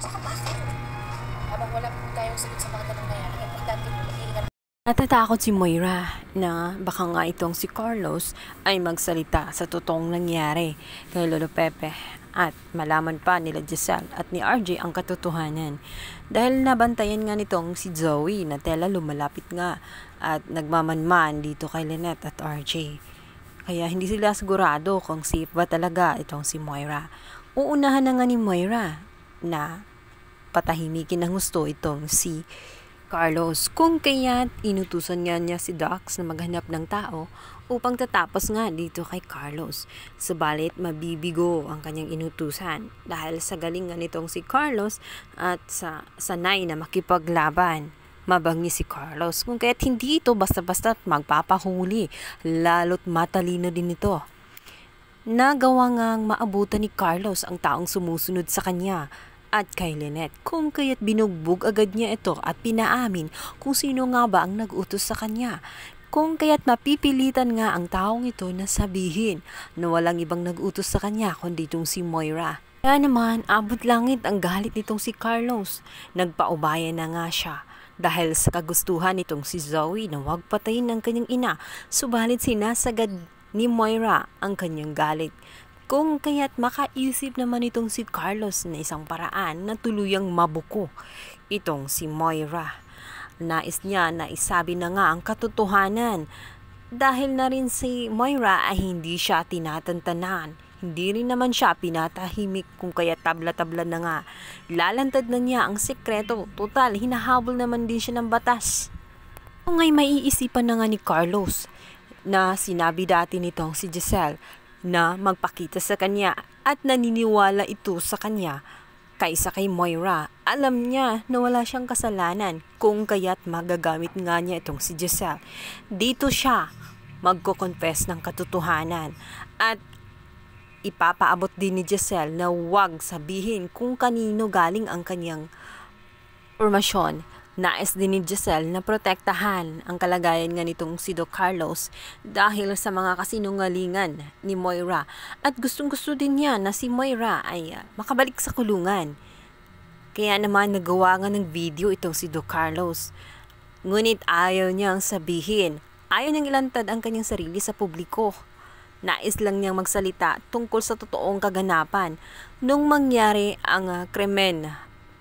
Tsaka bakit? Habang wala po tayong sagot sa mga tanong na yan, ang importante po mag Natatakot si Moira na baka nga itong si Carlos ay magsalita sa totoong nangyari kay Lolo Pepe at malaman pa nila Giselle at ni RJ ang katotohanan. Dahil nabantayan nga nitong si Zoe na tela lumalapit nga at nagmamanman dito kay Lynette at RJ. Kaya hindi sila sigurado kung safe ba talaga itong si Moira. Uunahan na nga ni Moira na patahimikin ng gusto itong si Carlos. Kung kaya't inutusan nga niya si Dax na maghanap ng tao upang tatapos nga dito kay Carlos. Subalit mabibigo ang kanyang inutusan dahil sa galing nga nitong si Carlos at sa sanay na makipaglaban. Mabangi si Carlos kung kaya't hindi ito basta-basta magpapahuli lalo't matalino din ito. Nagawa ngang maabutan ni Carlos ang taong sumusunod sa kanya at kay Lynette kung kaya't binugbog agad niya ito at pinaamin kung sino nga ba ang nag-utos sa kanya. Kung kaya't mapipilitan nga ang taong ito na sabihin na walang ibang nag-utos sa kanya kundi itong si Moira. Kaya naman, abot langit ang galit nitong si Carlos. Nagpaubaya na nga siya dahil sa kagustuhan nitong si Zoe na huwag patayin ng kanyang ina. Subalit sinasagad ni Moira ang kanyang galit. Kung kaya't makaisip naman itong si Carlos na isang paraan na tuluyang mabuko itong si Moira. Nais niya na isabi na nga ang katotohanan dahil na rin si Moira ay hindi siya tinatantanan. Hindi rin naman siya pinatahimik kung kaya tabla-tabla na nga. Lalantad na niya ang sekreto. Total, hinahabol naman din siya ng batas. Kung ay maiisipan na nga ni Carlos na sinabi dati nitong si Giselle na magpakita sa kanya at naniniwala ito sa kanya. Kaysa kay Moira, alam niya na wala siyang kasalanan kung kaya't magagamit nga niya itong si Giselle. Dito siya magko-confess ng katotohanan at ipapaabot din ni Giselle na huwag sabihin kung kanino galing ang kanyang formasyon Nais din ni Giselle na protektahan ang kalagayan nga nitong si Doc Carlos dahil sa mga kasinungalingan ni Moira at gustong-gusto din niya na si Moira ay ah, makabalik sa kulungan. Kaya naman nagawa nga ng video itong si Doc Carlos. Ngunit ayaw niyang sabihin, ayaw niyang ilantad ang kanyang sarili sa publiko. Nais lang niyang magsalita tungkol sa totoong kaganapan nung mangyari ang ah, krimen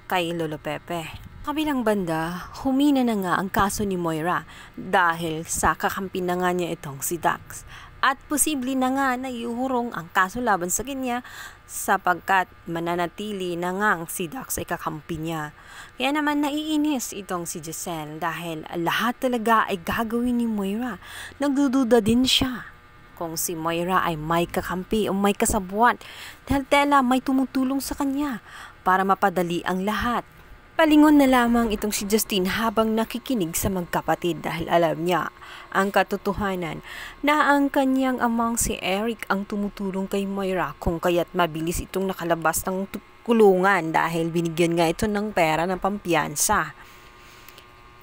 kay Lolo Pepe. Kabilang banda, humina na nga ang kaso ni Moira dahil sa kakampi na nga niya itong si Dax. At posible na nga na iuhurong ang kaso laban sa kanya sapagkat mananatili na nga ang si Dax ay kakampi niya. Kaya naman naiinis itong si Giselle dahil lahat talaga ay gagawin ni Moira. Nagdududa din siya kung si Moira ay may kakampi o may kasabuan dahil tela may tumutulong sa kanya para mapadali ang lahat. Palingon na lamang itong si Justine habang nakikinig sa magkapatid dahil alam niya ang katotohanan na ang kanyang amang si Eric ang tumutulong kay Moira kung kaya't mabilis itong nakalabas ng kulungan dahil binigyan nga ito ng pera ng pampiyansa.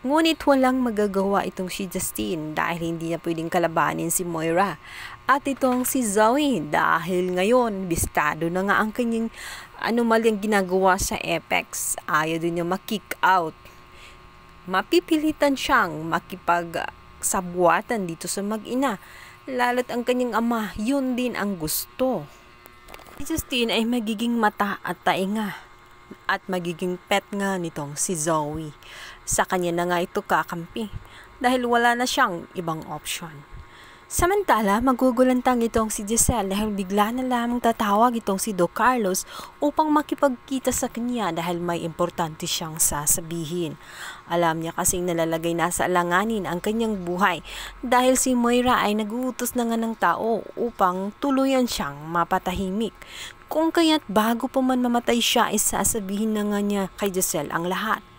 Ngunit walang magagawa itong si Justine dahil hindi na pwedeng kalabanin si Moira. At itong si Zoe dahil ngayon bistado na nga ang kanyang anomalyang ginagawa sa Apex. Ayaw din niya makick out. Mapipilitan siyang makipagsabuatan dito sa mag-ina. Lalo't ang kanyang ama, yun din ang gusto. Si Justine ay magiging mata at tainga at magiging pet nga nitong si Zoe. Sa kanya na nga ito kakampi dahil wala na siyang ibang option. Samantala, magugulantang itong si Giselle dahil bigla na lamang tatawag itong si Do Carlos upang makipagkita sa kanya dahil may importante siyang sasabihin. Alam niya kasing nalalagay na sa alanganin ang kanyang buhay dahil si Moira ay naguutos na nga ng tao upang tuluyan siyang mapatahimik. Kung kaya't bago pa man mamatay siya, ay sasabihin na nga niya kay Giselle ang lahat.